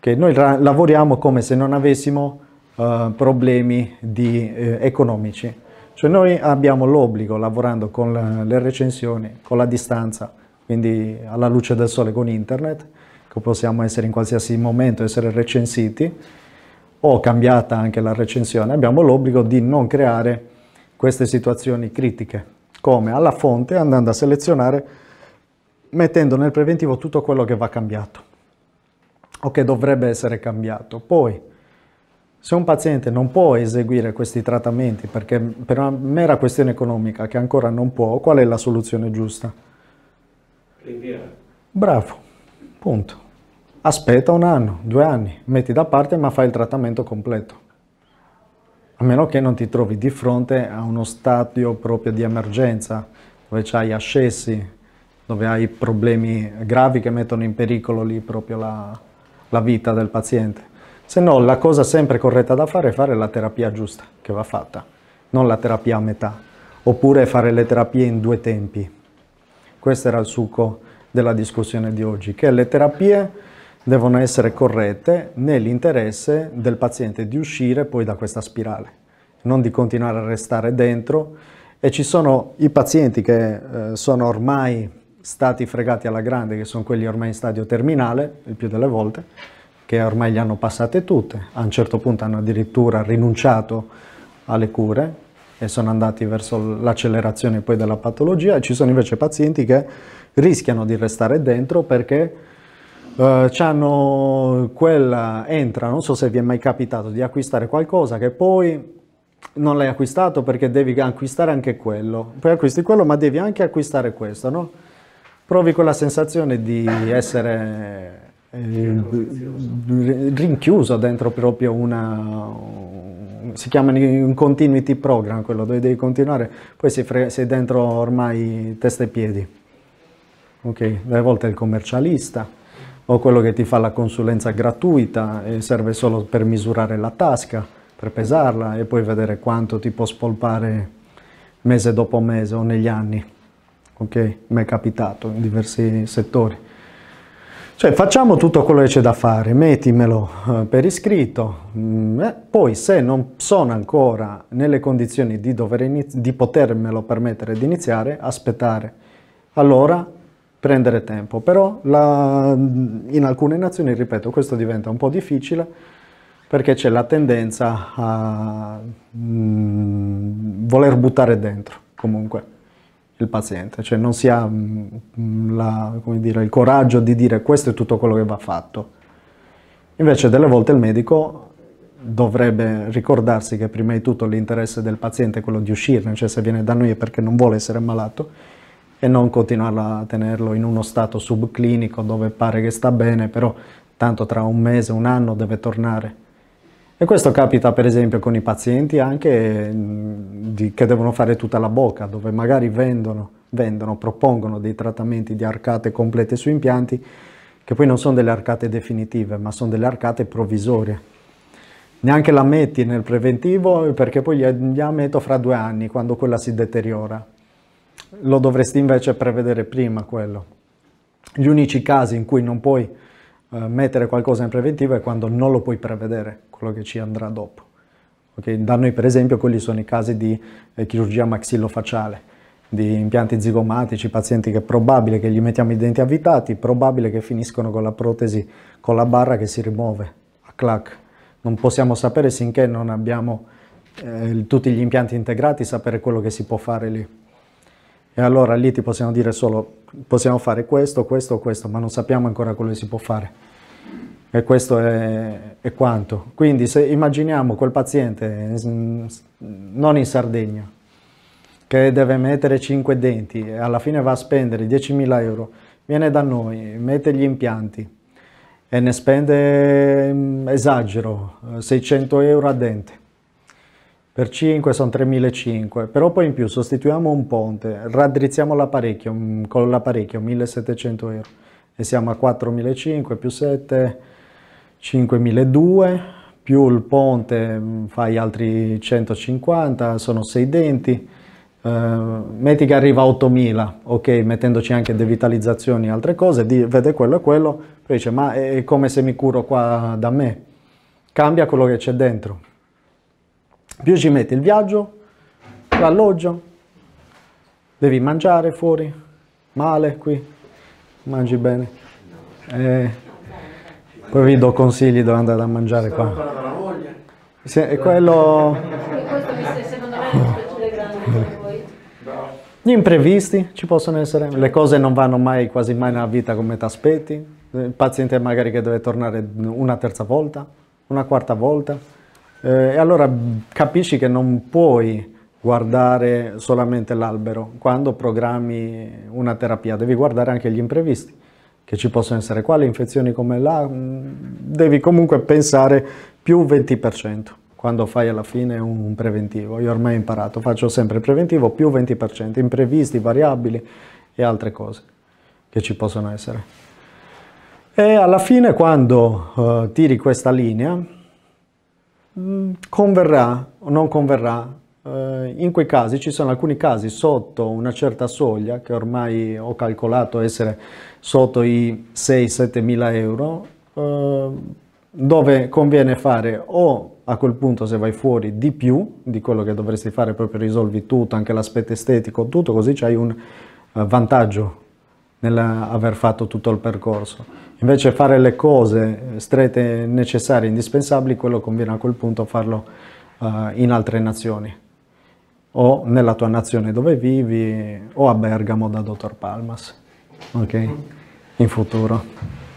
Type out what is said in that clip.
che noi lavoriamo come se non avessimo uh, problemi di, eh, economici. Cioè noi abbiamo l'obbligo, lavorando con la, le recensioni, con la distanza, quindi alla luce del sole con internet, che possiamo essere in qualsiasi momento, essere recensiti, o cambiata anche la recensione, abbiamo l'obbligo di non creare queste situazioni critiche. Come? Alla fonte, andando a selezionare, mettendo nel preventivo tutto quello che va cambiato o che dovrebbe essere cambiato. Poi, se un paziente non può eseguire questi trattamenti perché per una mera questione economica che ancora non può, qual è la soluzione giusta? Rinviare. Bravo, punto. Aspetta un anno, due anni, metti da parte ma fai il trattamento completo. A meno che non ti trovi di fronte a uno stadio proprio di emergenza, dove hai ascessi, dove hai problemi gravi che mettono in pericolo lì proprio la, la vita del paziente. Se no, la cosa sempre corretta da fare è fare la terapia giusta, che va fatta, non la terapia a metà, oppure fare le terapie in due tempi. Questo era il succo della discussione di oggi, che le terapie devono essere corrette nell'interesse del paziente di uscire poi da questa spirale, non di continuare a restare dentro. E ci sono i pazienti che eh, sono ormai stati fregati alla grande, che sono quelli ormai in stadio terminale, il più delle volte, che ormai li hanno passate tutte. A un certo punto hanno addirittura rinunciato alle cure e sono andati verso l'accelerazione poi della patologia. E ci sono invece pazienti che rischiano di restare dentro perché eh, hanno quella entra, non so se vi è mai capitato di acquistare qualcosa che poi non l'hai acquistato perché devi acquistare anche quello, poi acquisti quello ma devi anche acquistare questo, no? provi quella sensazione di essere eh, rinchiuso dentro proprio una si chiama un continuity program quello dove devi continuare poi sei, fre- sei dentro ormai testa e piedi ok delle volte il commercialista o quello che ti fa la consulenza gratuita e serve solo per misurare la tasca per pesarla e poi vedere quanto ti può spolpare mese dopo mese o negli anni ok? Mi è capitato in diversi settori. Cioè facciamo tutto quello che c'è da fare, mettimelo eh, per iscritto, mm, eh, poi se non sono ancora nelle condizioni di, di potermelo permettere di iniziare, aspettare. Allora prendere tempo, però la, mm, in alcune nazioni, ripeto, questo diventa un po' difficile perché c'è la tendenza a mh, mm, voler buttare dentro comunque il paziente, cioè non si ha mm, mm, la, dire, il coraggio di dire questo è tutto quello che va fatto. Invece delle volte il medico dovrebbe ricordarsi che prima di tutto l'interesse del paziente è quello di uscirne, cioè se viene da noi è perché non vuole essere malato e non continuare a tenerlo in uno stato subclinico dove pare che sta bene, però tanto tra un mese, un anno deve tornare. E questo capita per esempio con i pazienti anche mm, di, che devono fare tutta la bocca, dove magari vendono, vendono, propongono dei trattamenti di arcate complete su impianti che poi non sono delle arcate definitive, ma sono delle arcate provvisorie. Neanche la metti nel preventivo perché poi la metto fra due anni quando quella si deteriora. Lo dovresti invece prevedere prima quello. Gli unici casi in cui non puoi eh, mettere qualcosa in preventivo è quando non lo puoi prevedere, quello che ci andrà dopo. Okay? Da noi per esempio quelli sono i casi di eh, chirurgia maxillofaciale, di impianti zigomatici, pazienti che è probabile che gli mettiamo i denti avvitati, probabile che finiscono con la protesi, con la barra che si rimuove a clac. Non possiamo sapere sinché non abbiamo eh, tutti gli impianti integrati, sapere quello che si può fare lì. E allora lì ti possiamo dire solo possiamo fare questo, questo, questo, ma non sappiamo ancora quello che si può fare. E questo è, è quanto. Quindi se immaginiamo quel paziente, non in Sardegna, che deve mettere 5 denti e alla fine va a spendere 10.000 euro, viene da noi, mette gli impianti e ne spende, mm, esagero, 600 eh, euro a dente. Per 5 sono 3.500, però poi in più sostituiamo un ponte, raddrizziamo l'apparecchio, mm, con l'apparecchio 1.700 euro e siamo a 4.500 più 7, 5.200, più il ponte mm, fai altri 150, sono 6 denti, eh, metti che arriva a 8.000, ok, mettendoci anche devitalizzazioni e altre cose, di, vede quello e quello, poi dice ma è come se mi curo qua da me, cambia quello che c'è dentro più ci metti il viaggio, l'alloggio, devi mangiare fuori, male qui, mangi bene. E eh, poi vi do consigli dove andare a mangiare qua. Se, è quello... Gli imprevisti ci possono essere, le cose non vanno mai, quasi mai nella vita come ti aspetti, eh, il paziente magari che deve tornare una terza volta, una quarta volta, eh, e allora capisci che non puoi guardare solamente l'albero quando programmi una terapia, devi guardare anche gli imprevisti che ci possono essere qua, le infezioni come là, mm, devi comunque pensare più 20% quando fai alla fine un preventivo. Io ormai ho imparato, faccio sempre preventivo più 20%, imprevisti, variabili e altre cose che ci possono essere. E alla fine quando uh, tiri questa linea, Mm, converrà o non converrà. Eh, in quei casi ci sono alcuni casi sotto una certa soglia che ormai ho calcolato essere sotto i 6-7 mila euro eh, dove conviene fare o a quel punto se vai fuori di più di quello che dovresti fare proprio risolvi tutto, anche l'aspetto estetico, tutto così c'hai un eh, vantaggio nell'aver fatto tutto il percorso. Invece fare le cose strette, necessarie, indispensabili, quello conviene a quel punto farlo uh, in altre nazioni o nella tua nazione dove vivi o a Bergamo da Dottor Palmas, ok? In futuro.